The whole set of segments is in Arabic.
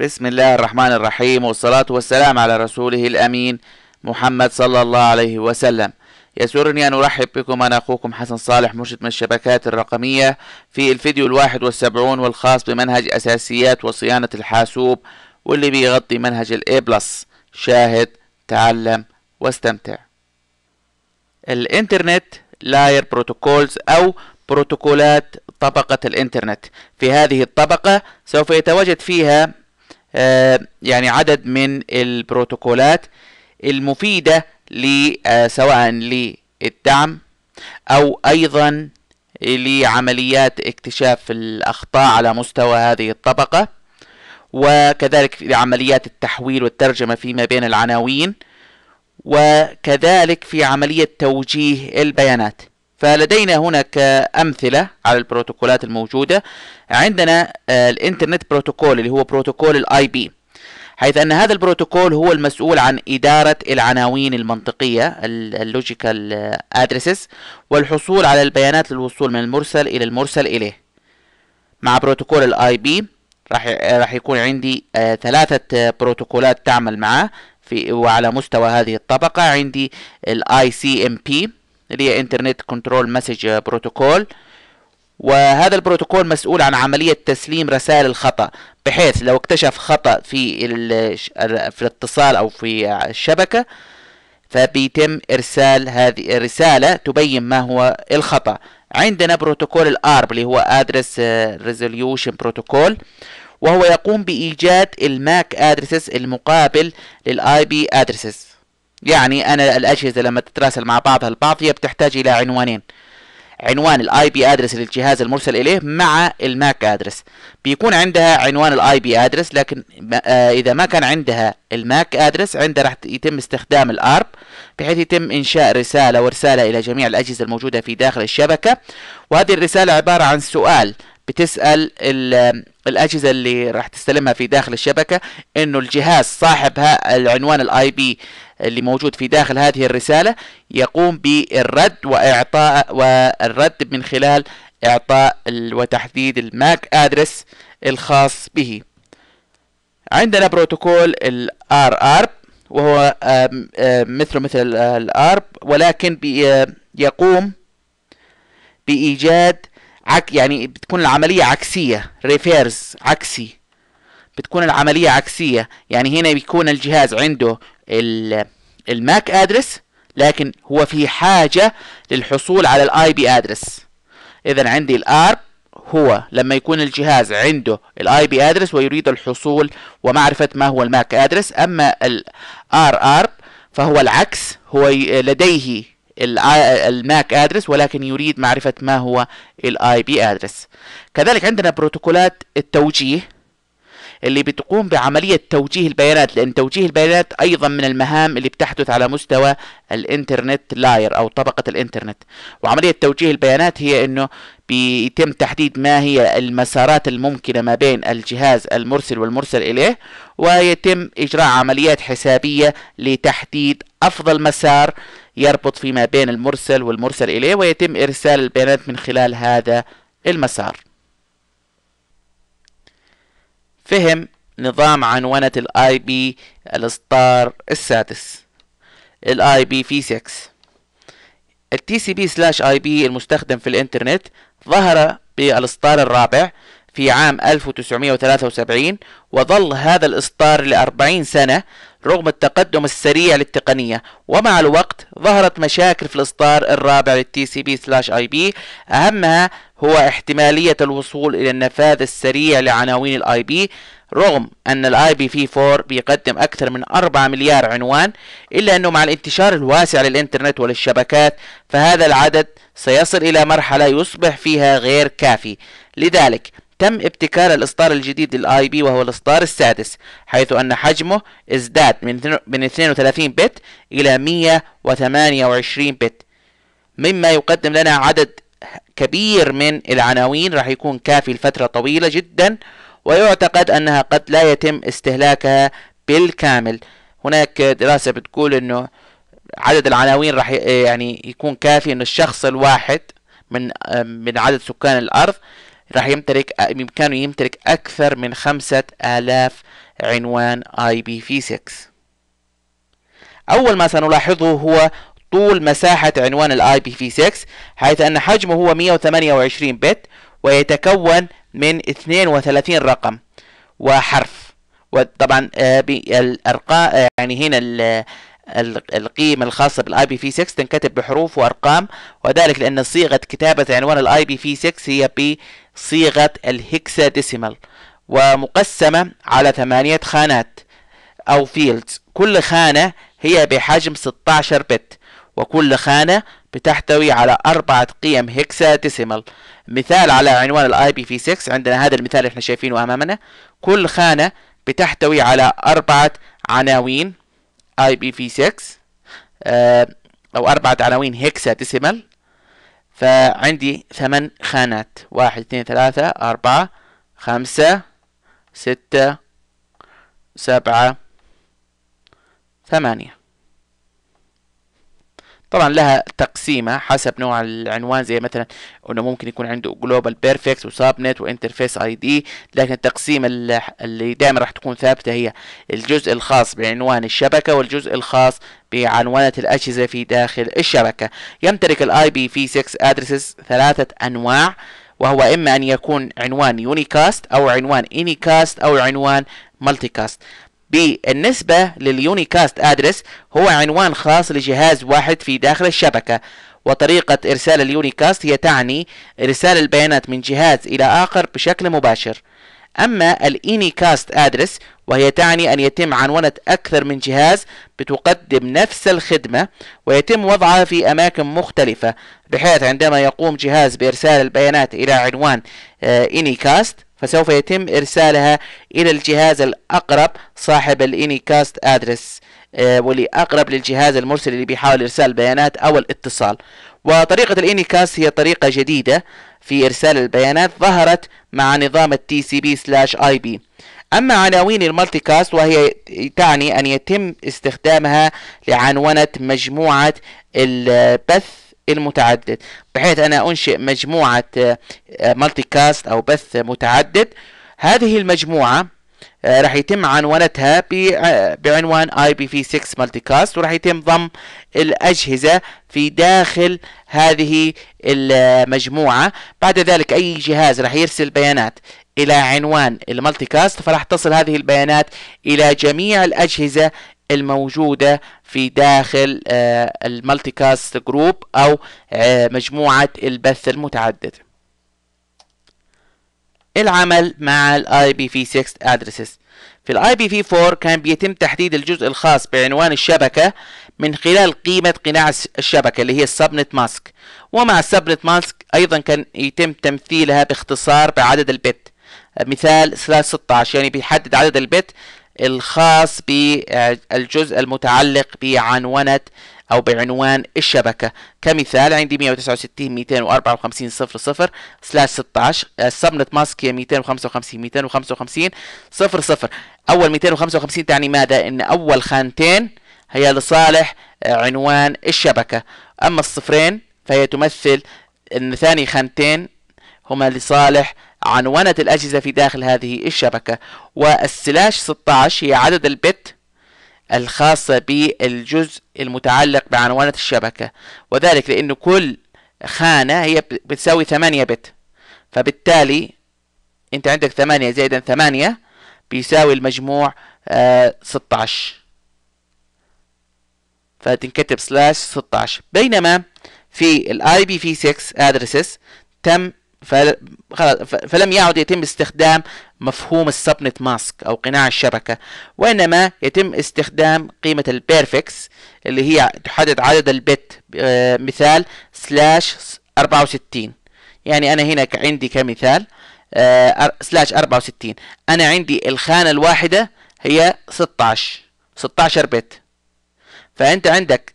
بسم الله الرحمن الرحيم والصلاة والسلام على رسوله الأمين محمد صلى الله عليه وسلم يسرني أن أرحب بكم أنا أخوكم حسن صالح مرشد من الشبكات الرقمية في الفيديو الواحد والسبعون والخاص بمنهج أساسيات وصيانة الحاسوب واللي بيغطي منهج الإي بلس شاهد تعلم واستمتع الإنترنت لاير بروتوكولز أو بروتوكولات طبقة الإنترنت في هذه الطبقة سوف يتواجد فيها آه، يعني عدد من البروتوكولات المفيدة آه، سواء للدعم أو أيضا لعمليات اكتشاف الأخطاء على مستوى هذه الطبقة وكذلك لعمليات التحويل والترجمة فيما بين العناوين وكذلك في عملية توجيه البيانات فلدينا هناك أمثلة على البروتوكولات الموجودة عندنا آه، الانترنت بروتوكول اللي هو بروتوكول الاي بي حيث أن هذا البروتوكول هو المسؤول عن إدارة العناوين المنطقية اللوجيكال ادريسز والحصول على البيانات للوصول من المرسل إلى المرسل إليه مع بروتوكول الاي بي راح آه، راح يكون عندي آه، ثلاثة بروتوكولات تعمل معه في وعلى مستوى هذه الطبقة عندي الاي سي ام بي اللي هي انترنت كنترول مسج بروتوكول وهذا البروتوكول مسؤول عن عملية تسليم رسائل الخطأ بحيث لو اكتشف خطأ في في الاتصال أو في الشبكة فبيتم إرسال هذه الرسالة تبين ما هو الخطأ عندنا بروتوكول الأرب اللي هو Address Resolution Protocol وهو يقوم بإيجاد الماك أدرسز المقابل للآي بي أدرسز يعني انا الاجهزه لما تتراسل مع بعضها البعض هي بتحتاج الى عنوانين عنوان الاي بي ادرس للجهاز المرسل اليه مع الماك ادرس بيكون عندها عنوان الاي بي ادرس لكن آه، اذا ما كان عندها الماك ادرس عندها راح يتم استخدام الارب بحيث يتم انشاء رساله ورساله الى جميع الاجهزه الموجوده في داخل الشبكه وهذه الرساله عباره عن سؤال بتسال الاجهزه اللي راح تستلمها في داخل الشبكه انه الجهاز صاحب العنوان الاي بي اللي موجود في داخل هذه الرسالة يقوم بالرد وإعطاء والرد من خلال إعطاء وتحديد الماك أدرس الخاص به عندنا بروتوكول الار ار وهو مثله مثل ال ARP ولكن يقوم بإيجاد عك يعني بتكون العملية عكسية ريفيرز عكسي بتكون العملية عكسية يعني هنا بيكون الجهاز عنده الماك ادرس لكن هو في حاجة للحصول على الاي بي ادرس اذا عندي الار هو لما يكون الجهاز عنده الاي بي ادرس ويريد الحصول ومعرفة ما هو الماك ادرس اما الار ار فهو العكس هو لديه الماك ادرس ولكن يريد معرفة ما هو الاي بي ادرس كذلك عندنا بروتوكولات التوجيه اللي بتقوم بعملية توجيه البيانات لأن توجيه البيانات أيضا من المهام اللي بتحدث على مستوى الإنترنت لاير أو طبقة الإنترنت وعملية توجيه البيانات هي أنه بيتم تحديد ما هي المسارات الممكنة ما بين الجهاز المرسل والمرسل إليه ويتم إجراء عمليات حسابية لتحديد أفضل مسار يربط فيما بين المرسل والمرسل إليه ويتم إرسال البيانات من خلال هذا المسار فهم نظام عنونة الاي بي الستار السادس الاي بي في 6 التي سي بي سلاش اي بي المستخدم في الانترنت ظهر بالستار الرابع في عام 1973 وظل هذا الإصدار لأربعين سنة رغم التقدم السريع للتقنية ومع الوقت ظهرت مشاكل في الإصدار الرابع للتي سي بي سلاش اي بي أهمها هو احتمالية الوصول إلى النفاذ السريع لعناوين الاي بي رغم أن الاي بي في 4 بيقدم أكثر من 4 مليار عنوان إلا أنه مع الانتشار الواسع للإنترنت وللشبكات فهذا العدد سيصل إلى مرحلة يصبح فيها غير كافي لذلك تم ابتكار الإصدار الجديد للآي بي وهو الإصدار السادس حيث أن حجمه ازداد من من 32 بت إلى 128 بت مما يقدم لنا عدد كبير من العناوين راح يكون كافي لفترة طويلة جدا ويعتقد أنها قد لا يتم استهلاكها بالكامل هناك دراسة بتقول أنه عدد العناوين راح يعني يكون كافي أن الشخص الواحد من من عدد سكان الأرض راح يمتلك بإمكانه يمتلك أكثر من 5000 عنوان اي بي في 6 أول ما سنلاحظه هو طول مساحة عنوان الاي بي في 6 حيث أن حجمه هو 128 بت ويتكون من 32 رقم وحرف وطبعا آه، الارقام آه، يعني هنا آه، القيمة الخاصة بالاي بي في 6 تنكتب بحروف وارقام وذلك لان صيغة كتابة عنوان الاي بي في 6 هي صيغة الهكساديسيمال ومقسمة على ثمانية خانات أو فيلدز كل خانة هي بحجم 16 بت وكل خانة بتحتوي على أربعة قيم هكساديسيمال مثال على عنوان الاي بي في 6 عندنا هذا المثال احنا شايفينه أمامنا كل خانة بتحتوي على أربعة عناوين اي بي في 6 أو أربعة عناوين هكساديسيمال فعندي ثمان خانات واحد اثنين ثلاثة أربعة خمسة ستة سبعة ثمانية طبعا لها تقسيمة حسب نوع العنوان زي مثلا انه ممكن يكون عنده جلوبال بيرفكت وساب نت وانترفيس اي دي لكن التقسيم اللي دائما راح تكون ثابتة هي الجزء الخاص بعنوان الشبكة والجزء الخاص بعنوانة الأجهزة في داخل الشبكة يمتلك الاي بي في 6 ادرسز ثلاثة انواع وهو اما ان يكون عنوان يونيكاست او عنوان انيكاست او عنوان مالتيكاست بالنسبة لليونيكاست ادرس هو عنوان خاص لجهاز واحد في داخل الشبكة وطريقة إرسال اليونيكاست هي تعني إرسال البيانات من جهاز إلى آخر بشكل مباشر أما الإينيكاست أدرس وهي تعني أن يتم عنونة أكثر من جهاز بتقدم نفس الخدمة ويتم وضعها في أماكن مختلفة بحيث عندما يقوم جهاز بإرسال البيانات إلى عنوان آه، كاست فسوف يتم إرسالها إلى الجهاز الأقرب صاحب الإنيكاست أدرس آه، واللي أقرب للجهاز المرسل اللي بيحاول إرسال البيانات أو الاتصال وطريقة الإنيكاست هي طريقة جديدة في إرسال البيانات ظهرت مع نظام التي سي بي سلاش آي بي أما عناوين المالتي كاست وهي تعني أن يتم استخدامها لعنونة مجموعة البث المتعدد بحيث أنا أنشئ مجموعة مالتي آه، كاست آه، أو بث متعدد هذه المجموعة آه، راح يتم عنوانتها بعنوان IPv6 مالتي كاست وراح يتم ضم الأجهزة في داخل هذه المجموعة بعد ذلك أي جهاز راح يرسل بيانات إلى عنوان المالتي كاست فراح تصل هذه البيانات إلى جميع الأجهزة الموجودة في داخل آه، المالتي كاست جروب او آه، مجموعة البث المتعدد العمل مع الـ ipv 6 addresses في الـ ipv 4 كان بيتم تحديد الجزء الخاص بعنوان الشبكة من خلال قيمة قناع الشبكة اللي هي السبنت ماسك ومع السبنت ماسك ايضا كان يتم تمثيلها باختصار بعدد البت مثال 16 يعني بيحدد عدد البت الخاص بالجزء المتعلق بعنونة أو بعنوان الشبكة كمثال عندي 169 254 00 سلاش 16 السبنت آه، ماسك هي 255 255 00 أول 255 تعني ماذا؟ إن أول خانتين هي لصالح آه، عنوان الشبكة أما الصفرين فهي تمثل إن ثاني خانتين هما لصالح عنوانة الأجهزة في داخل هذه الشبكة والسلاش 16 هي عدد البت الخاصة بالجزء المتعلق بعنوانة الشبكة وذلك لأن كل خانة هي بتساوي 8 بت فبالتالي أنت عندك 8 زائدا 8 بيساوي المجموع آه 16 فتنكتب سلاش 16 بينما في الاي بي في 6 ادرسز تم فلم يعد يتم استخدام مفهوم السبنت ماسك أو قناع الشبكة وإنما يتم استخدام قيمة البيرفكس اللي هي تحدد عدد البت آه، مثال سلاش 64 يعني أنا هنا عندي كمثال آه، سلاش 64 أنا عندي الخانة الواحدة هي 16 16 بت فأنت عندك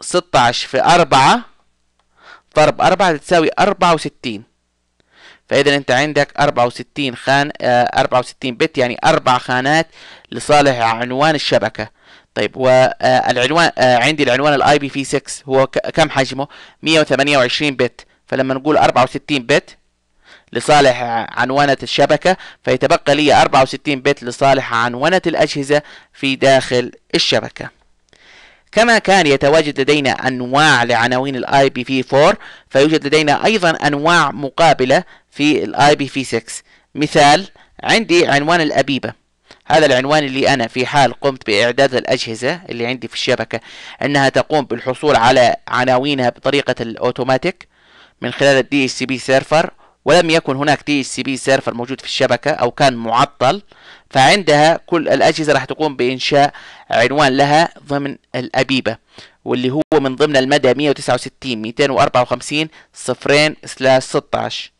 16 في 4 ضرب 4 تساوي 64 فاذا انت عندك 64 خان 64 آه، بت يعني اربع خانات لصالح عنوان الشبكه طيب والعنوان آه، آه، عندي العنوان الاي بي في 6 هو كم حجمه 128 بت فلما نقول 64 بت لصالح عنوانة الشبكة فيتبقى لي 64 بت لصالح عنوانة الأجهزة في داخل الشبكة كما كان يتواجد لدينا أنواع لعناوين الـ IPv4 فيوجد لدينا أيضا أنواع مقابلة في الـ IPv6 مثال عندي عنوان الأبيبة هذا العنوان اللي أنا في حال قمت بإعداد الأجهزة اللي عندي في الشبكة أنها تقوم بالحصول على عناوينها بطريقة الأوتوماتيك من خلال الدي اتش Server بي سيرفر ولم يكن هناك دي اس بي سيرفر موجود في الشبكه او كان معطل فعندها كل الاجهزه راح تقوم بانشاء عنوان لها ضمن الابيبه واللي هو من ضمن المدى 169 254 صفرين سلاش 16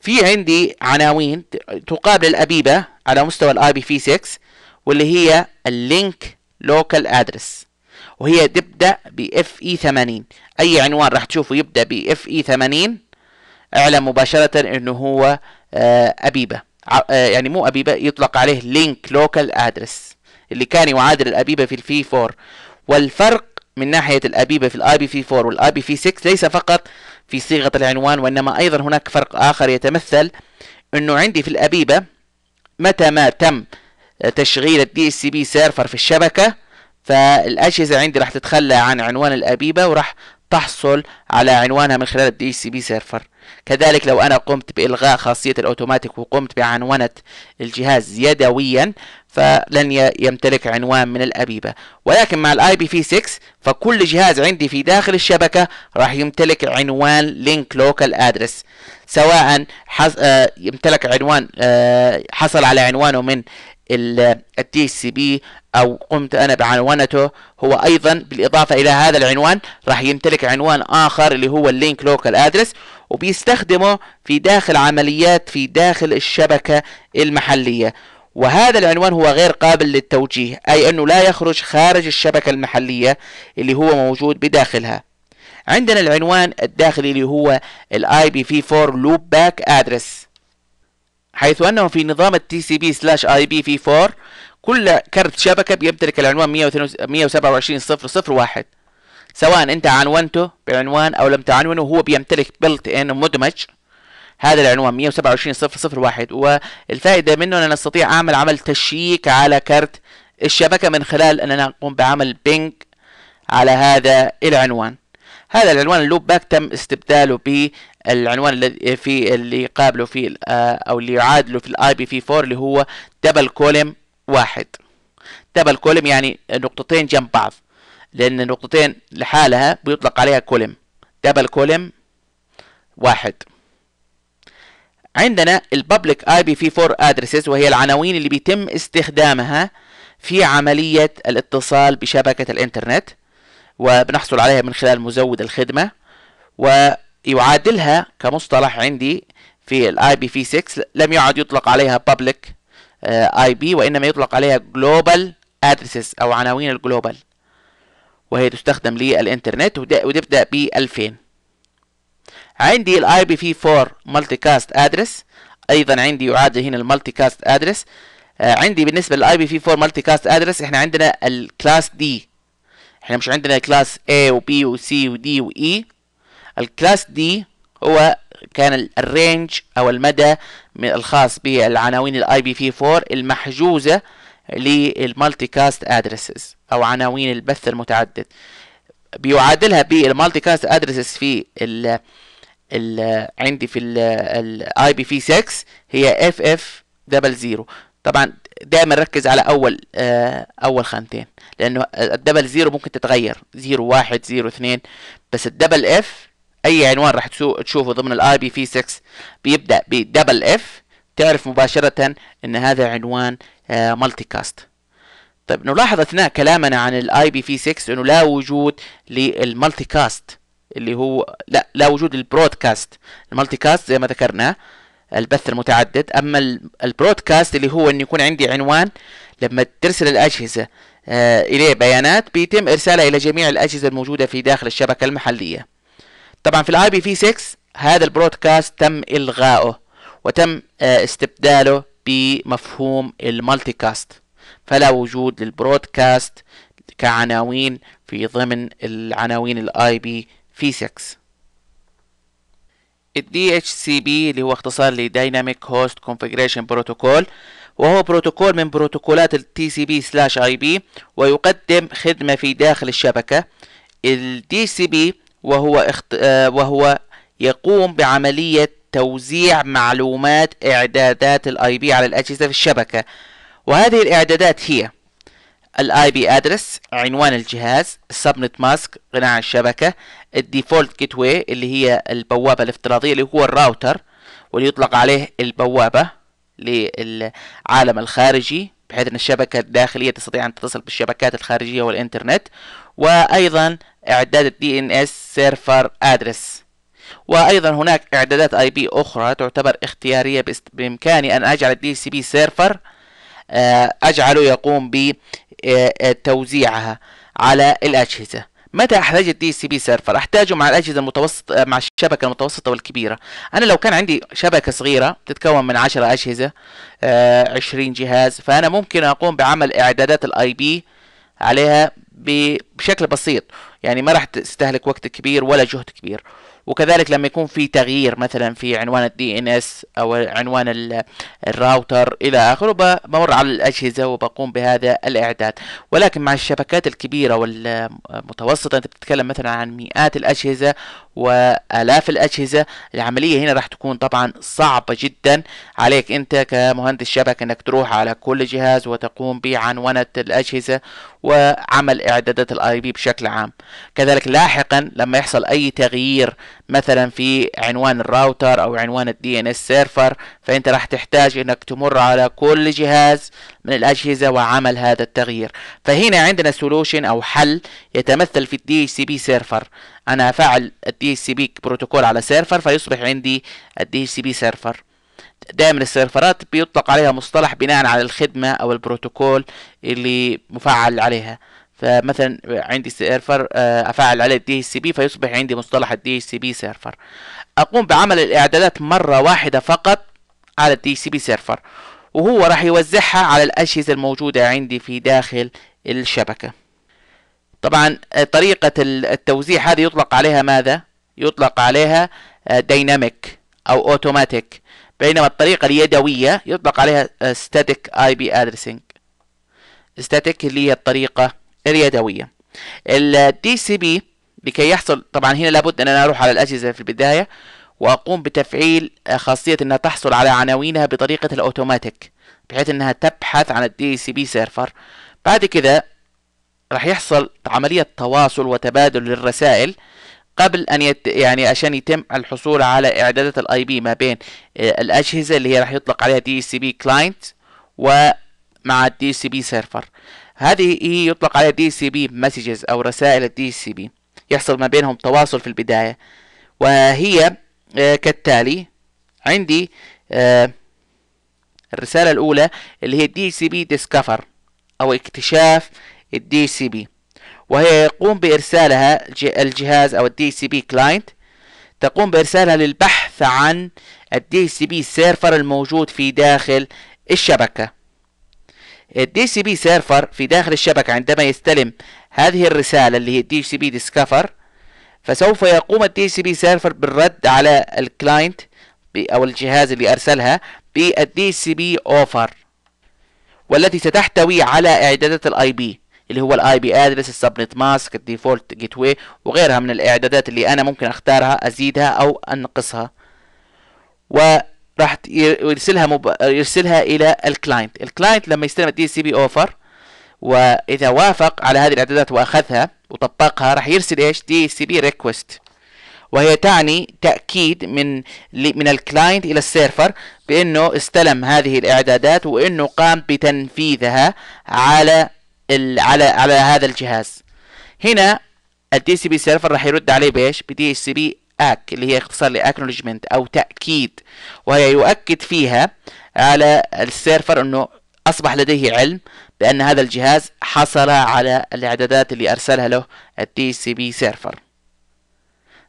في عندي عناوين تقابل الابيبه على مستوى الاي بي في 6 واللي هي اللينك لوكال ادرس وهي تبدا ب اف اي 80 اي عنوان راح تشوفه يبدا ب اف اي 80 اعلم مباشرة انه هو آه، ابيبة آه، يعني مو ابيبة يطلق عليه لينك لوكال ادرس اللي كان يعادل الابيبة في الفي 4 والفرق من ناحية الابيبة في الاي بي في 4 والاي بي في 6 ليس فقط في صيغة العنوان وانما ايضا هناك فرق اخر يتمثل انه عندي في الابيبة متى ما تم تشغيل الدي اس سي بي سيرفر في الشبكة فالاجهزة عندي راح تتخلى عن عنوان الابيبة وراح تحصل على عنوانها من خلال الدي اس سي بي سيرفر كذلك لو أنا قمت بإلغاء خاصية الأوتوماتيك وقمت بعنونة الجهاز يدويا فلن يمتلك عنوان من الأبيبة ولكن مع الاي بي في 6 فكل جهاز عندي في داخل الشبكة راح يمتلك عنوان لينك لوكال ادرس سواء حص... آه، يمتلك عنوان آه، حصل على عنوانه من التي سي بي او قمت انا بعنوانته هو ايضا بالاضافه الى هذا العنوان راح يمتلك عنوان اخر اللي هو اللينك لوكال ادرس وبيستخدمه في داخل عمليات في داخل الشبكة المحلية وهذا العنوان هو غير قابل للتوجيه أي أنه لا يخرج خارج الشبكة المحلية اللي هو موجود بداخلها عندنا العنوان الداخلي اللي هو الـ IPv4 loopback address حيث أنه في نظام التي سي بي سلاش اي بي في 4 كل كرت شبكة بيمتلك العنوان 127.0.0.1 سواء انت عنونته بعنوان او لم تعنونه هو بيمتلك بلت ان مدمج هذا العنوان 127.0.0.1 والفائدة منه أن نستطيع اعمل عمل تشييك على كارت الشبكة من خلال أننا نقوم بعمل بينج على هذا العنوان هذا العنوان اللوب باك تم استبداله بالعنوان الذي في اللي يقابله في آه، او اللي يعادله في الاي بي في 4 اللي هو دبل كولم واحد دبل كولم يعني نقطتين جنب بعض لأن النقطتين لحالها بيطلق عليها كولم دبل كولم واحد عندنا البابليك اي بي في 4 ادريسز وهي العناوين اللي بيتم استخدامها في عملية الاتصال بشبكة الانترنت وبنحصل عليها من خلال مزود الخدمة ويعادلها كمصطلح عندي في الاي بي في 6 لم يعد يطلق عليها public اي آه، بي وانما يطلق عليها جلوبال ادريسز او عناوين الجلوبال وهي تستخدم للإنترنت وتبدأ ب 2000 عندي الـ ipv 4 مالتي كاست ادرس ايضا عندي يعادل هنا المالتي كاست ادرس آه عندي بالنسبه للـ ipv 4 مالتي كاست ادرس احنا عندنا الكلاس دي احنا مش عندنا كلاس A وB وC وD وE الكلاس D هو كان الرينج او المدى الخاص بالعناوين الـ ipv 4 المحجوزه للمالتي كاست ادريسز او عناوين البث المتعدد بيعادلها بالمالتي كاست ادريسز في ال ال عندي في ال الاي بي في 6 هي اف اف دبل زيرو طبعا دايما ركز على اول آه اول خانتين لانه الدبل زيرو ممكن تتغير زيرو واحد زيرو اثنين بس الدبل اف اي عنوان راح تشوفه ضمن الاي بي في 6 بيبدا بدبل اف تعرف مباشرة أن هذا عنوان مالتي آه، كاست طيب نلاحظ أثناء كلامنا عن الاي بي في 6 أنه لا وجود للمالتي كاست اللي هو لا لا وجود البرودكاست المالتي كاست زي ما ذكرنا البث المتعدد اما البرودكاست اللي هو ان يكون عندي عنوان لما ترسل الاجهزه آه اليه بيانات بيتم ارسالها الى جميع الاجهزه الموجوده في داخل الشبكه المحليه طبعا في الاي بي في 6 هذا البرودكاست تم الغائه وتم آه، استبداله بمفهوم المالتي كاست فلا وجود للبرودكاست كعناوين في ضمن العناوين الاي بي في 6 الدي اتش سي بي اللي هو اختصار لدايناميك هوست كونفيجريشن بروتوكول وهو بروتوكول من بروتوكولات التي سي بي سلاش اي بي ويقدم خدمة في داخل الشبكة الدي سي بي وهو اخت... آه، وهو يقوم بعملية توزيع معلومات إعدادات الاي بي على الأجهزة في الشبكة وهذه الإعدادات هي الاي بي ادرس عنوان الجهاز السبنت ماسك قناع الشبكه الديفولت جيت واي اللي هي البوابه الافتراضيه اللي هو الراوتر واللي يطلق عليه البوابه للعالم الخارجي بحيث ان الشبكه الداخليه تستطيع ان تتصل بالشبكات الخارجيه والانترنت وايضا اعداد الدي ان اس سيرفر ادرس وايضا هناك اعدادات اي بي اخرى تعتبر اختياريه بامكاني ان اجعل الدي سي بي سيرفر آه، اجعله يقوم بتوزيعها آه، على الاجهزه متى احتاج الدي سي بي سيرفر احتاجه مع الاجهزه المتوسطه آه، مع الشبكه المتوسطه والكبيره انا لو كان عندي شبكه صغيره تتكون من 10 اجهزه 20 جهاز فانا ممكن اقوم بعمل اعدادات الاي بي عليها بشكل بسيط يعني ما راح تستهلك وقت كبير ولا جهد كبير وكذلك لما يكون في تغيير مثلا في عنوان الدي ان اس او عنوان الراوتر الى اخره بمر على الاجهزه وبقوم بهذا الاعداد ولكن مع الشبكات الكبيره والمتوسطه انت بتتكلم مثلا عن مئات الاجهزه والاف الاجهزه العمليه هنا راح تكون طبعا صعبه جدا عليك انت كمهندس شبكه انك تروح على كل جهاز وتقوم بعنونه الاجهزه وعمل اعدادات الاي بي بشكل عام كذلك لاحقا لما يحصل اي تغيير مثلا في عنوان الراوتر او عنوان الدي ان اس سيرفر فانت راح تحتاج انك تمر على كل جهاز من الاجهزه وعمل هذا التغيير فهنا عندنا سولوشن او حل يتمثل في الدي سي بي سيرفر انا افعل الدي سي بي بروتوكول على سيرفر فيصبح عندي الدي سي بي سيرفر دائما السيرفرات بيطلق عليها مصطلح بناء على الخدمة أو البروتوكول اللي مفعل عليها فمثلا عندي سيرفر آه، افعل عليه الدي اتش سي بي فيصبح عندي مصطلح الدي اتش سي بي سيرفر اقوم بعمل الاعدادات مره واحده فقط على الدي اتش سي بي سيرفر وهو راح يوزعها على الاجهزه الموجوده عندي في داخل الشبكه طبعا آه، طريقه التوزيع هذه يطلق عليها ماذا يطلق عليها ديناميك آه، او اوتوماتيك بينما الطريقة اليدوية يطلق عليها آه, static IP addressing static اللي هي الطريقة اليدوية ال DCP لكي يحصل طبعا هنا لابد ان انا اروح على الاجهزة في البداية واقوم بتفعيل آه, خاصية انها تحصل على عناوينها بطريقة الاوتوماتيك بحيث انها تبحث عن ال سي بي سيرفر بعد كذا راح يحصل عملية تواصل وتبادل للرسائل قبل ان يت... يعني عشان يتم الحصول على اعدادات الاي بي ما بين آه، الاجهزه اللي هي راح يطلق عليها دي سي بي كلاينت ومع الدي سي بي سيرفر هذه هي يطلق عليها دي سي بي مسجز او رسائل الدي سي بي يحصل ما بينهم تواصل في البدايه وهي آه، كالتالي عندي آه، الرساله الاولى اللي هي دي سي بي ديسكفر او اكتشاف الدي سي بي وهي يقوم بإرسالها الجهاز أو الدي سي بي كلاينت تقوم بإرسالها للبحث عن الدي سي بي سيرفر الموجود في داخل الشبكة الدي سي بي سيرفر في داخل الشبكة عندما يستلم هذه الرسالة اللي هي دي سي بي ديسكفر فسوف يقوم الدي سي بي سيرفر بالرد على الكلاينت أو الجهاز اللي أرسلها بالدي سي بي أوفر والتي ستحتوي على إعدادات الآي بي اللي هو الاي بي ادرس السبنت ماسك الديفولت جيت واي وغيرها من الاعدادات اللي انا ممكن اختارها ازيدها او انقصها وراح يرسلها مب... يرسلها الى الكلاينت الكلاينت لما يستلم الدي سي بي اوفر واذا وافق على هذه الاعدادات واخذها وطبقها راح يرسل ايش دي سي بي ريكوست وهي تعني تأكيد من من الكلاينت إلى السيرفر بأنه استلم هذه الإعدادات وأنه قام بتنفيذها على على على هذا الجهاز هنا الدي سي بي سيرفر راح يرد عليه بايش بدي اتش سي بي اك اللي هي اختصار لاكنولجمنت او تاكيد وهي يؤكد فيها على السيرفر انه اصبح لديه علم بان هذا الجهاز حصل على الاعدادات اللي ارسلها له الدي سي بي سيرفر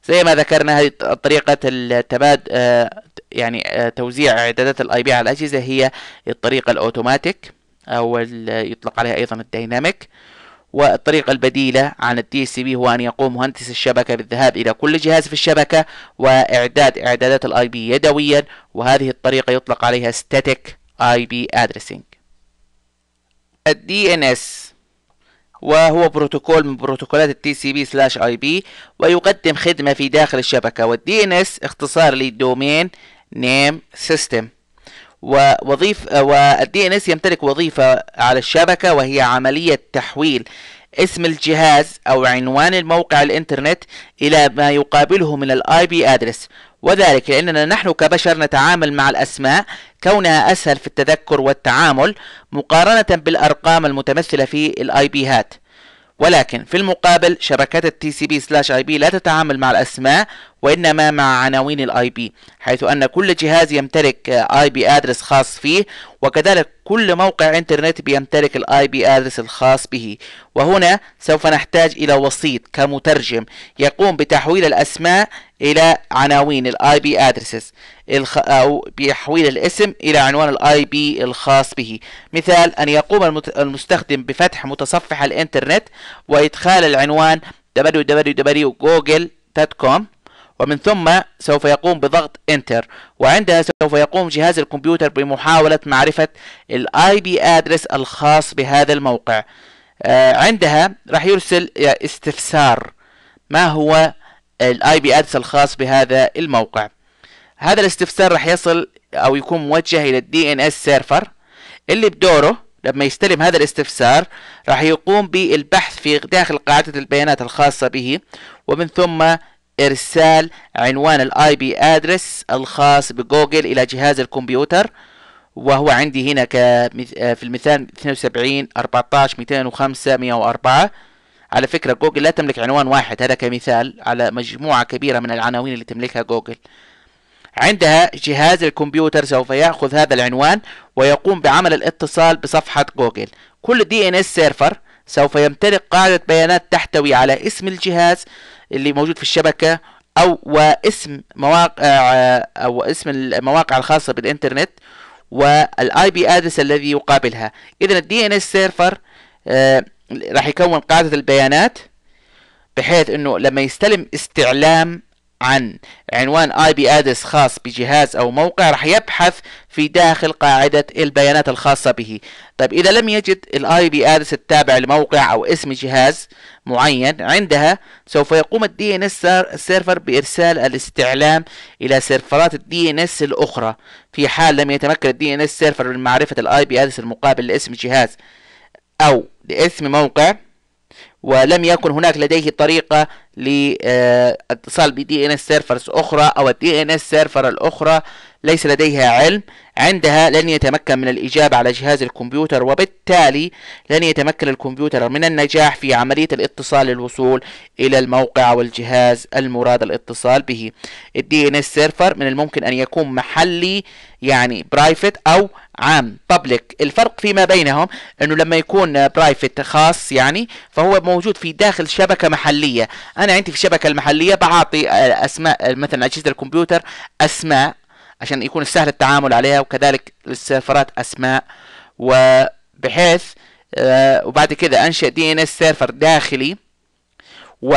زي ما ذكرنا هذه طريقة التباد آه، يعني آه، توزيع اعدادات الاي بي على الاجهزة هي الطريقة الاوتوماتيك أو يطلق عليها أيضا الديناميك والطريقة البديلة عن الدي اس بي هو أن يقوم مهندس الشبكة بالذهاب إلى كل جهاز في الشبكة وإعداد إعدادات الاي بي يدويا وهذه الطريقة يطلق عليها static اي بي addressing الدي ان اس وهو بروتوكول من بروتوكولات التي سي بي سلاش اي بي ويقدم خدمة في داخل الشبكة والدي ان اس اختصار للدومين نيم سيستم ووظيفة والدي ان اس يمتلك وظيفة على الشبكة وهي عملية تحويل اسم الجهاز او عنوان الموقع الانترنت الى ما يقابله من الاي بي ادرس وذلك لأننا نحن كبشر نتعامل مع الأسماء كونها أسهل في التذكر والتعامل مقارنة بالأرقام المتمثلة في الاي بي هات ولكن في المقابل شبكات التي سي بي سلاش اي بي لا تتعامل مع الأسماء وإنما مع عناوين الاي بي حيث أن كل جهاز يمتلك اي بي ادرس خاص فيه وكذلك كل موقع انترنت بيمتلك الاي بي ادرس الخاص به وهنا سوف نحتاج إلى وسيط كمترجم يقوم بتحويل الأسماء إلى عناوين الاي بي ادرسز أو بتحويل الاسم إلى عنوان الاي بي الخاص به مثال أن يقوم المستخدم بفتح متصفح الانترنت وإدخال العنوان www.google.com ومن ثم سوف يقوم بضغط انتر وعندها سوف يقوم جهاز الكمبيوتر بمحاولة معرفة الاي بي ادرس الخاص بهذا الموقع آه، عندها راح يرسل استفسار ما هو الاي بي ادرس الخاص بهذا الموقع هذا الاستفسار راح يصل او يكون موجه الى الدي ان اس سيرفر اللي بدوره لما يستلم هذا الاستفسار راح يقوم بالبحث في داخل قاعدة البيانات الخاصة به ومن ثم إرسال عنوان الاي بي ادرس الخاص بجوجل إلى جهاز الكمبيوتر وهو عندي هنا آه، في المثال 72 14 205 104 على فكرة جوجل لا تملك عنوان واحد هذا كمثال على مجموعة كبيرة من العناوين اللي تملكها جوجل عندها جهاز الكمبيوتر سوف يأخذ هذا العنوان ويقوم بعمل الاتصال بصفحة جوجل كل دي ان اس سيرفر سوف يمتلك قاعدة بيانات تحتوي على اسم الجهاز اللي موجود في الشبكه او واسم مواقع آه، او اسم المواقع الخاصه بالانترنت والاي بي ادرس الذي يقابلها اذا الدي ان اس سيرفر راح يكون قاعده البيانات بحيث انه لما يستلم استعلام عن عنوان اي بي ادرس خاص بجهاز او موقع راح يبحث في داخل قاعدة البيانات الخاصة به طيب اذا لم يجد الاي بي ادرس التابع لموقع او اسم جهاز معين عندها سوف يقوم الدي ان اس سيرفر بارسال الاستعلام الى سيرفرات الدي ان اس الاخرى في حال لم يتمكن الدي ان اس سيرفر من معرفة الاي بي ادرس المقابل لاسم جهاز او لاسم موقع ولم يكن هناك لديه طريقة للاتصال بدي ان اس سيرفرز اخرى او الدي ان اس سيرفر الاخرى ليس لديها علم عندها لن يتمكن من الإجابة على جهاز الكمبيوتر وبالتالي لن يتمكن الكمبيوتر من النجاح في عملية الاتصال للوصول إلى الموقع والجهاز المراد الاتصال به الدي ان اس سيرفر من الممكن أن يكون محلي يعني برايفت أو عام بابليك الفرق فيما بينهم انه لما يكون برايفت خاص يعني فهو موجود في داخل شبكه محليه انا عندي في الشبكه المحليه بعطي اسماء مثلا اجهزه الكمبيوتر اسماء عشان يكون سهل التعامل عليها وكذلك للسيرفرات اسماء وبحيث آه، وبعد كده انشئ دي ان اس سيرفر داخلي و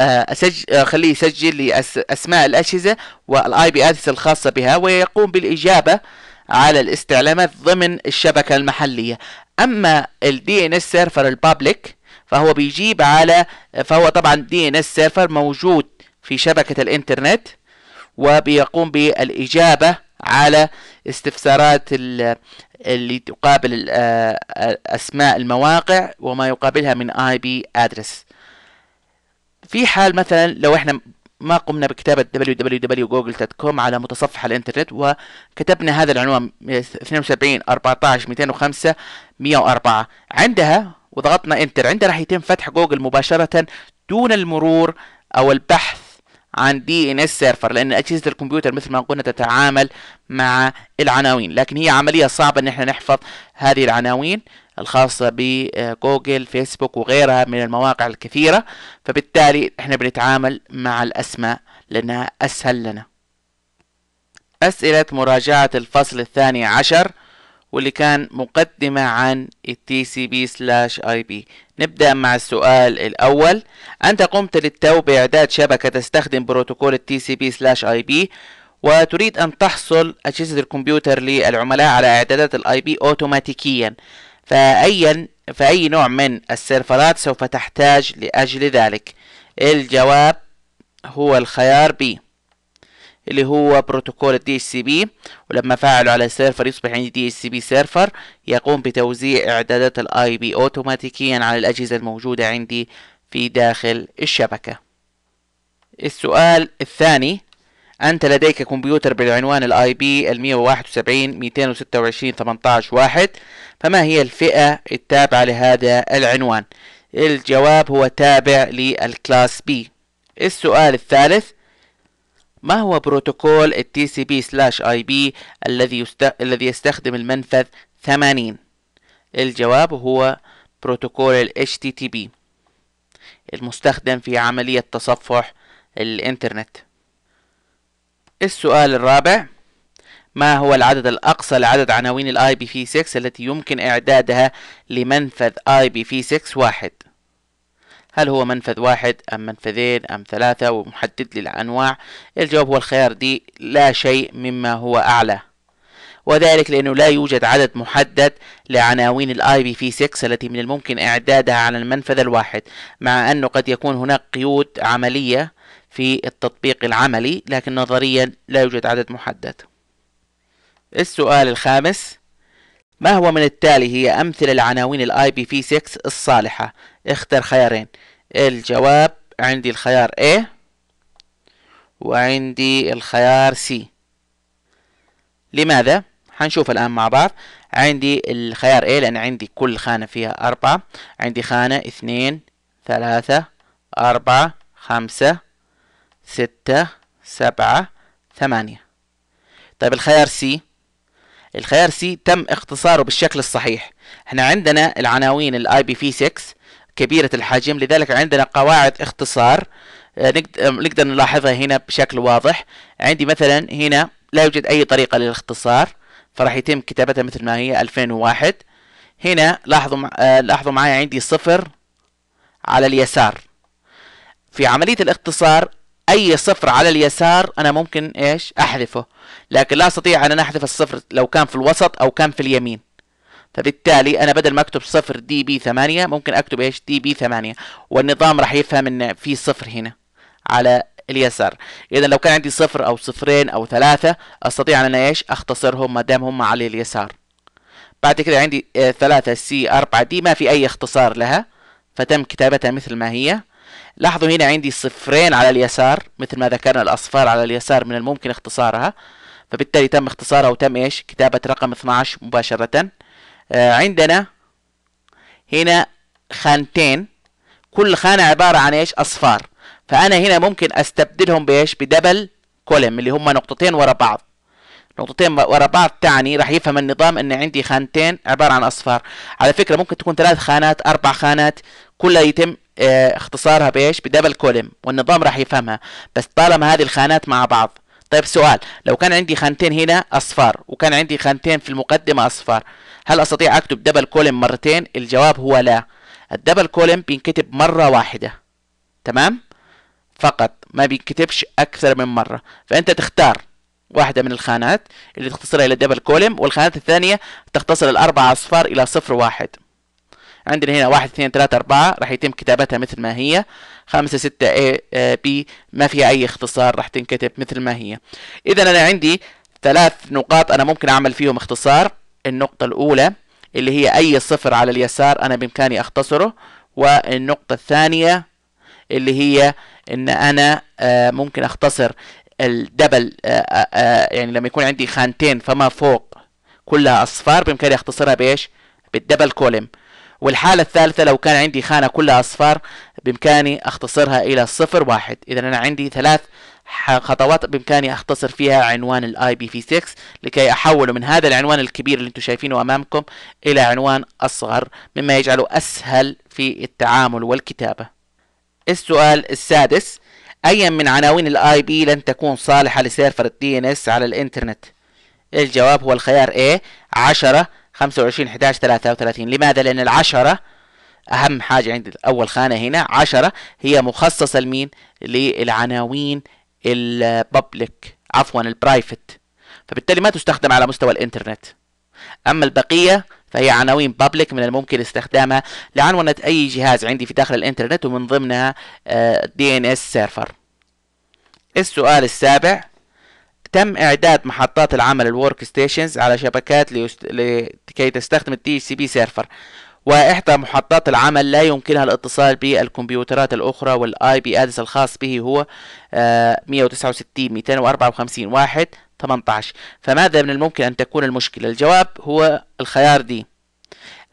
آه، أسجل آه، أخليه يسجل لي أسماء الأجهزة والآي بي أدرس الخاصة بها ويقوم بالإجابة على الاستعلامات ضمن الشبكة المحلية أما الدي ان اس سيرفر البابليك فهو بيجيب على فهو طبعا دي ان اس سيرفر موجود في شبكة الإنترنت وبيقوم بالإجابة على استفسارات اللي تقابل أسماء المواقع وما يقابلها من اي بي ادرس في حال مثلا لو احنا ما قمنا بكتابة www.google.com على متصفح الانترنت وكتبنا هذا العنوان 72 14 205 104 عندها وضغطنا انتر عندها راح يتم فتح جوجل مباشرة دون المرور او البحث عن دي ان اس سيرفر لان اجهزه الكمبيوتر مثل ما قلنا تتعامل مع العناوين لكن هي عمليه صعبه ان احنا نحفظ هذه العناوين الخاصه بجوجل فيسبوك وغيرها من المواقع الكثيره فبالتالي احنا بنتعامل مع الاسماء لانها اسهل لنا اسئله مراجعه الفصل الثاني عشر واللي كان مقدمة عن التي سي بي سلاش اي بي نبدأ مع السؤال الأول أنت قمت للتو بإعداد شبكة تستخدم بروتوكول التي سي بي سلاش اي بي وتريد أن تحصل أجهزة الكمبيوتر للعملاء على إعدادات الاي بي أوتوماتيكيا فأيا فأي نوع من السيرفرات سوف تحتاج لأجل ذلك الجواب هو الخيار بي اللي هو بروتوكول دي اس بي ولما فعله على سيرفر يصبح عندي دي اس بي سيرفر يقوم بتوزيع اعدادات الاي بي اوتوماتيكيا على الاجهزه الموجوده عندي في داخل الشبكه السؤال الثاني انت لديك كمبيوتر بالعنوان الاي بي ال 171 226 18 1 فما هي الفئه التابعه لهذا العنوان الجواب هو تابع للكلاس بي السؤال الثالث ما هو بروتوكول التي سي بي سلاش اي بي الذي الذي يستخدم المنفذ 80 الجواب هو بروتوكول ال HTTP المستخدم في عملية تصفح الإنترنت السؤال الرابع ما هو العدد الأقصى لعدد عناوين ال IPv6 التي يمكن إعدادها لمنفذ IPv6 واحد هل هو منفذ واحد أم منفذين أم ثلاثة ومحدد للأنواع الجواب هو الخيار دي لا شيء مما هو أعلى وذلك لأنه لا يوجد عدد محدد لعناوين الـ IPv6 التي من الممكن إعدادها على المنفذ الواحد مع أنه قد يكون هناك قيود عملية في التطبيق العملي لكن نظريا لا يوجد عدد محدد السؤال الخامس ما هو من التالي هي أمثلة لعناوين الاي بي في 6 الصالحة اختر خيارين الجواب عندي الخيار A وعندي الخيار C لماذا؟ هنشوف الآن مع بعض عندي الخيار A لأن عندي كل خانة فيها أربعة عندي خانة اثنين ثلاثة أربعة خمسة ستة سبعة ثمانية طيب الخيار سي الخيار سي تم اختصاره بالشكل الصحيح احنا عندنا العناوين الاي بي في 6 كبيرة الحجم لذلك عندنا قواعد اختصار آه، آه، نقدر نلاحظها هنا بشكل واضح عندي مثلا هنا لا يوجد أي طريقة للاختصار فراح يتم كتابتها مثل ما هي 2001 هنا لاحظوا آه، لاحظوا معي عندي صفر على اليسار في عملية الاختصار اي صفر على اليسار انا ممكن ايش احذفه لكن لا استطيع ان انا احذف الصفر لو كان في الوسط او كان في اليمين فبالتالي انا بدل ما اكتب صفر دي بي ثمانية ممكن اكتب ايش دي بي ثمانية والنظام راح يفهم ان في صفر هنا على اليسار اذا لو كان عندي صفر او صفرين او ثلاثه استطيع ان انا ايش اختصرهم ما دام هم على اليسار بعد كده عندي آه، ثلاثة سي أربعة دي ما في أي اختصار لها فتم كتابتها مثل ما هي لاحظوا هنا عندي صفرين على اليسار مثل ما ذكرنا الأصفار على اليسار من الممكن اختصارها فبالتالي تم اختصارها وتم إيش كتابة رقم 12 مباشرة آه عندنا هنا خانتين كل خانة عبارة عن إيش أصفار فأنا هنا ممكن أستبدلهم بإيش بدبل كولم اللي هم نقطتين ورا بعض نقطتين ورا بعض تعني راح يفهم النظام ان عندي خانتين عباره عن اصفار على فكره ممكن تكون ثلاث خانات اربع خانات كلها يتم آه، اختصارها بايش بدبل كولم والنظام راح يفهمها بس طالما هذه الخانات مع بعض طيب سؤال لو كان عندي خانتين هنا اصفار وكان عندي خانتين في المقدمه اصفار هل استطيع اكتب دبل كولم مرتين الجواب هو لا الدبل كولم بينكتب مره واحده تمام فقط ما بينكتبش اكثر من مره فانت تختار واحدة من الخانات اللي تختصرها إلى دبل كولم والخانات الثانية تختصر الاربع أصفار إلى صفر واحد عندنا هنا واحد اثنين ثلاثة أربعة راح يتم كتابتها مثل ما هي خمسة ستة A آه، B ما فيها أي اختصار راح تنكتب مثل ما هي إذا أنا عندي ثلاث نقاط أنا ممكن أعمل فيهم اختصار النقطة الأولى اللي هي أي صفر على اليسار أنا بإمكاني أختصره والنقطة الثانية اللي هي إن أنا آه، ممكن أختصر الدبل آه، يعني لما يكون عندي خانتين فما فوق كلها أصفار بإمكاني أختصرها بإيش؟ بالدبل كولم والحالة الثالثة لو كان عندي خانة كلها أصفار بإمكاني أختصرها إلى صفر واحد إذا أنا عندي ثلاث خطوات بإمكاني أختصر فيها عنوان الاي بي في 6 لكي أحوله من هذا العنوان الكبير اللي أنتم شايفينه أمامكم إلى عنوان أصغر مما يجعله أسهل في التعامل والكتابة السؤال السادس أي من عناوين الاي بي لن تكون صالحة لسيرفر الـ ان اس على الإنترنت الجواب هو الخيار A 10 25 11 33 لماذا لان العشرة اهم حاجه عند اول خانه هنا 10 هي مخصصه لمين للعناوين الببليك عفوا البرايفت فبالتالي ما تستخدم على مستوى الانترنت اما البقيه فهي عناوين بابليك من الممكن استخدامها لعنونه اي جهاز عندي في داخل الانترنت ومن ضمنها آه، دي ان اس سيرفر السؤال السابع تم إعداد محطات العمل الورك ستيشنز على شبكات ليست... لكي تستخدم الدي سي بي سيرفر وإحدى محطات العمل لا يمكنها الاتصال بالكمبيوترات الأخرى والآي بي ادس الخاص به هو 169 254 1 18 فماذا من الممكن أن تكون المشكلة؟ الجواب هو الخيار دي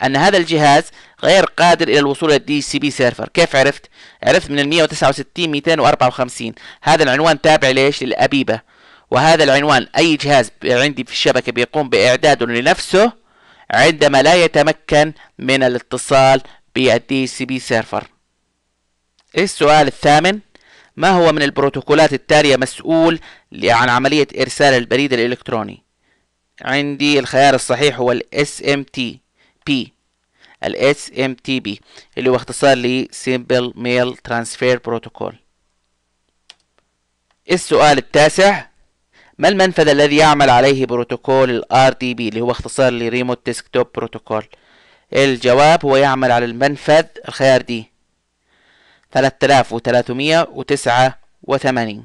أن هذا الجهاز غير قادر إلى الوصول إلى الدي سي بي سيرفر كيف عرفت؟ عرفت من ال 169 254 هذا العنوان تابع ليش؟ للأبيبة وهذا العنوان أي جهاز عندي في الشبكة بيقوم بإعداده لنفسه عندما لا يتمكن من الاتصال بالدي سي بي سيرفر إيه السؤال الثامن ما هو من البروتوكولات التالية مسؤول عن عملية إرسال البريد الإلكتروني عندي الخيار الصحيح هو الاس ام تي بي الاس ام تي بي اللي هو اختصار ل Simple Mail Transfer Protocol إيه السؤال التاسع ما المنفذ الذي يعمل عليه بروتوكول ال RDP اللي هو اختصار لريموت ديسكتوب بروتوكول الجواب هو يعمل على المنفذ الخيار دي 3389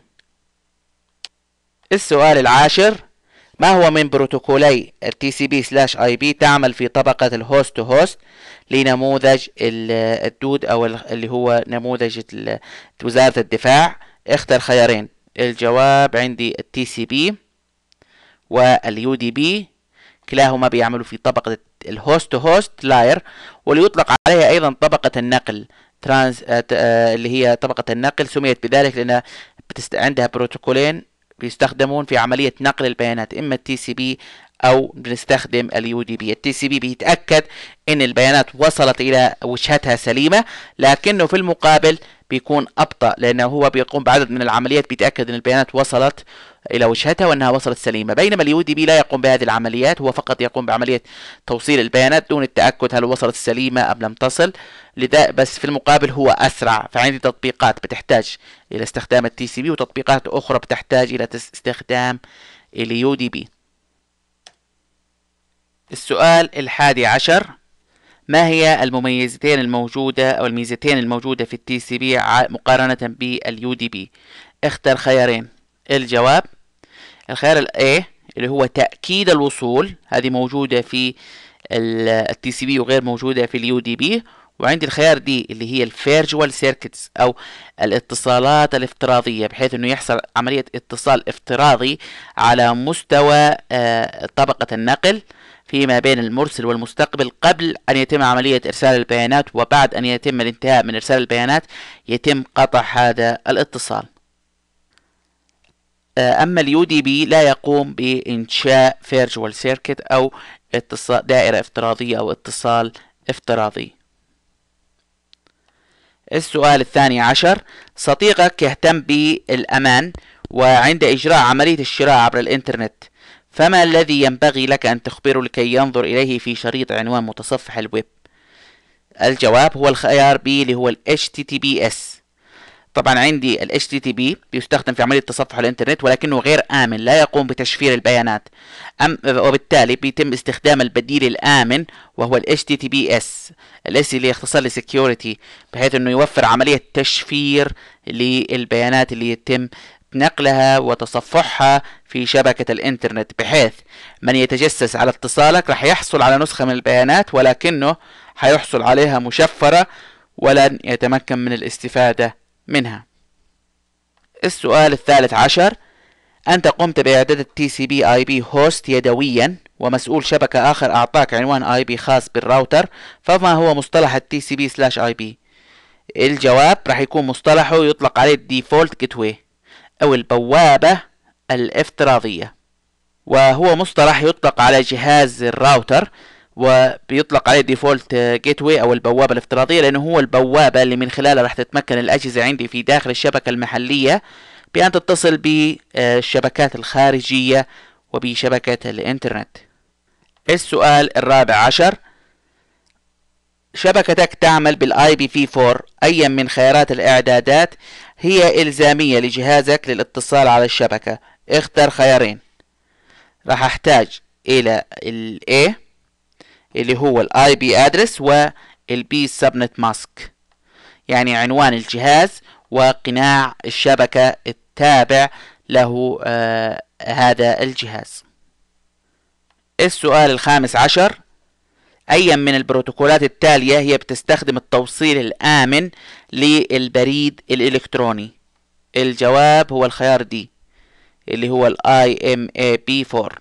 السؤال العاشر ما هو من بروتوكولي الـ TCP سلاش IP تعمل في طبقة الهوست تو هوست لنموذج الدود أو اللي هو نموذج وزارة الدفاع اختر خيارين الجواب عندي التي سي بي واليو دي بي كلاهما بيعملوا في طبقة الهوست تو هوست لاير وليطلق عليها أيضا طبقة النقل آه، ترانز آه، اللي هي طبقة النقل سميت بذلك لأن بتست... عندها بروتوكولين بيستخدمون في عملية نقل البيانات إما التي سي بي أو بنستخدم اليو دي بي التي سي بي بيتأكد إن البيانات وصلت إلى وجهتها سليمة لكنه في المقابل بيكون أبطأ لأنه هو بيقوم بعدد من العمليات بيتأكد أن البيانات وصلت إلى وجهتها وأنها وصلت سليمة بينما اليو دي بي لا يقوم بهذه العمليات هو فقط يقوم بعملية توصيل البيانات دون التأكد هل وصلت سليمة أم لم تصل لذا بس في المقابل هو أسرع فعندي تطبيقات بتحتاج إلى استخدام التي سي بي وتطبيقات أخرى بتحتاج إلى استخدام اليو دي بي السؤال الحادي عشر ما هي المميزتين الموجودة أو الميزتين الموجودة في التي سي بي مقارنة باليو دي بي اختر خيارين الجواب الخيار الاي اللي هو تأكيد الوصول هذه موجودة في التي سي بي وغير موجودة في اليو دي بي وعندي الخيار دي اللي هي الفيرجوال سيركتس او الاتصالات الافتراضيه بحيث انه يحصل عمليه اتصال افتراضي على مستوى آه، طبقه النقل فيما بين المرسل والمستقبل قبل أن يتم عملية إرسال البيانات وبعد أن يتم الانتهاء من إرسال البيانات يتم قطع هذا الاتصال آه، أما اليو دي بي لا يقوم بإنشاء فيرجوال سيركت أو اتصال دائرة افتراضية أو اتصال افتراضي السؤال الثاني عشر صديقك يهتم بالأمان وعند إجراء عملية الشراء عبر الإنترنت فما الذي ينبغي لك أن تخبره لكي ينظر إليه في شريط عنوان متصفح الويب؟ الجواب هو الخيار B اللي هو ال HTTPS طبعا عندي ال HTTP بيستخدم في عملية تصفح الإنترنت ولكنه غير آمن لا يقوم بتشفير البيانات أم وبالتالي بيتم استخدام البديل الآمن وهو ال HTTPS ال S اللي يختصر ل بحيث أنه يوفر عملية تشفير للبيانات اللي يتم نقلها وتصفحها في شبكة الإنترنت بحيث من يتجسس على اتصالك راح يحصل على نسخة من البيانات ولكنه حيحصل عليها مشفرة ولن يتمكن من الاستفادة منها السؤال الثالث عشر أنت قمت بإعداد التي سي بي آي بي هوست يدويا ومسؤول شبكة آخر أعطاك عنوان آي بي خاص بالراوتر فما هو مصطلح التي سي بي سلاش آي بي الجواب راح يكون مصطلحه يطلق عليه الديفولت جيتوي أو البوابة الافتراضية وهو مصطلح يطلق على جهاز الراوتر وبيطلق عليه ديفولت جيت واي او البوابه الافتراضيه لانه هو البوابه اللي من خلالها راح تتمكن الاجهزه عندي في داخل الشبكه المحليه بان تتصل بالشبكات الخارجيه وبشبكه الانترنت السؤال الرابع عشر شبكتك تعمل بالاي بي في 4 ايا من خيارات الاعدادات هي الزاميه لجهازك للاتصال على الشبكه اختر خيارين راح احتاج الى ال A اللي هو ال IP address ال B subnet mask يعني عنوان الجهاز وقناع الشبكة التابع له آه هذا الجهاز السؤال الخامس عشر أي من البروتوكولات التالية هي بتستخدم التوصيل الآمن للبريد الإلكتروني الجواب هو الخيار دي اللي هو ال IMAP4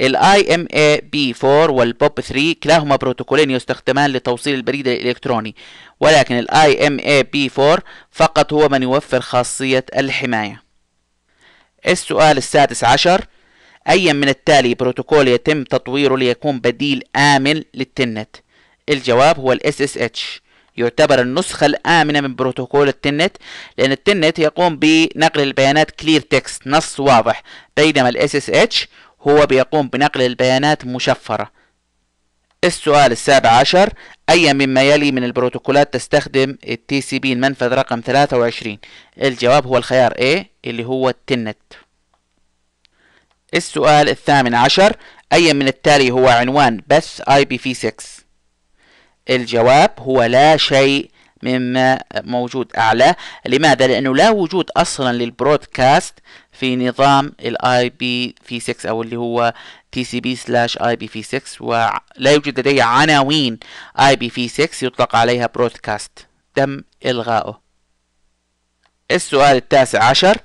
ال IMAP4 pop 3 كلاهما بروتوكولين يستخدمان لتوصيل البريد الإلكتروني ولكن ال IMAP4 فقط هو من يوفر خاصية الحماية السؤال السادس عشر أي من التالي بروتوكول يتم تطويره ليكون بديل آمن للتنت الجواب هو ال SSH يعتبر النسخة الآمنة من بروتوكول التنت لأن التنت يقوم بنقل البيانات كلير تكست نص واضح بينما الاس اس اتش هو بيقوم بنقل البيانات مشفرة السؤال السابع عشر أي مما يلي من البروتوكولات تستخدم التي سي بي المنفذ رقم 23 الجواب هو الخيار A اللي هو التنت السؤال الثامن عشر أي من التالي هو عنوان بث IPv6 الجواب هو لا شيء مما موجود أعلى لماذا؟ لأنه لا وجود أصلا للبرودكاست في نظام الاي بي في 6 او اللي هو تي سي بي سلاش اي بي في 6 ولا يوجد لدي عناوين اي بي في 6 يطلق عليها برودكاست تم الغائه السؤال التاسع عشر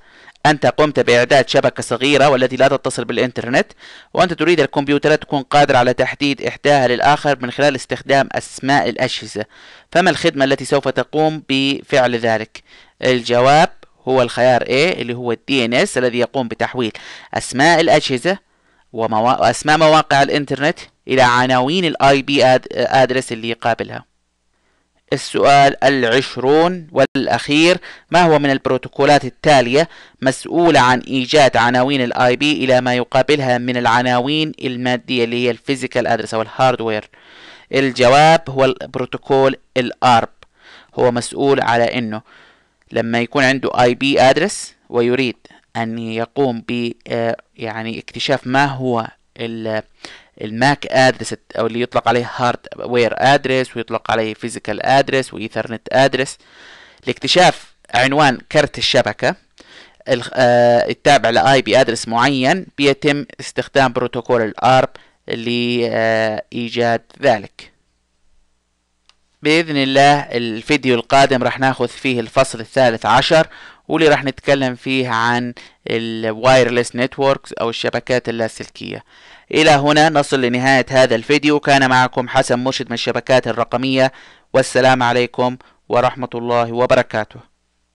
أنت قمت بإعداد شبكة صغيرة والتي لا تتصل بالإنترنت وأنت تريد الكمبيوترات تكون قادرة على تحديد إحداها للآخر من خلال استخدام أسماء الأجهزة فما الخدمة التي سوف تقوم بفعل ذلك؟ الجواب هو الخيار A اللي هو DNS الذي يقوم بتحويل أسماء الأجهزة وأسماء مواقع الإنترنت إلى عناوين الـ IP address اللي يقابلها السؤال العشرون والأخير ما هو من البروتوكولات التالية مسؤولة عن إيجاد عناوين الاي بي إلى ما يقابلها من العناوين المادية اللي هي الفيزيكال أدرس أو الهاردوير الجواب هو البروتوكول الأرب هو مسؤول على أنه لما يكون عنده اي بي أدرس ويريد أن يقوم ب آه، يعني اكتشاف ما هو الماك ادرس او اللي يطلق عليه هارد وير ادرس ويطلق عليه فيزيكال ادرس وايثرنت ادرس لاكتشاف عنوان كرت الشبكه آه، التابع لاي بي ادرس معين بيتم استخدام بروتوكول الارب لايجاد آه، ذلك باذن الله الفيديو القادم راح ناخذ فيه الفصل الثالث عشر واللي راح نتكلم فيه عن الوايرلس نتوركس او الشبكات اللاسلكيه إلى هنا نصل لنهاية هذا الفيديو كان معكم حسن مرشد من الشبكات الرقمية والسلام عليكم ورحمة الله وبركاته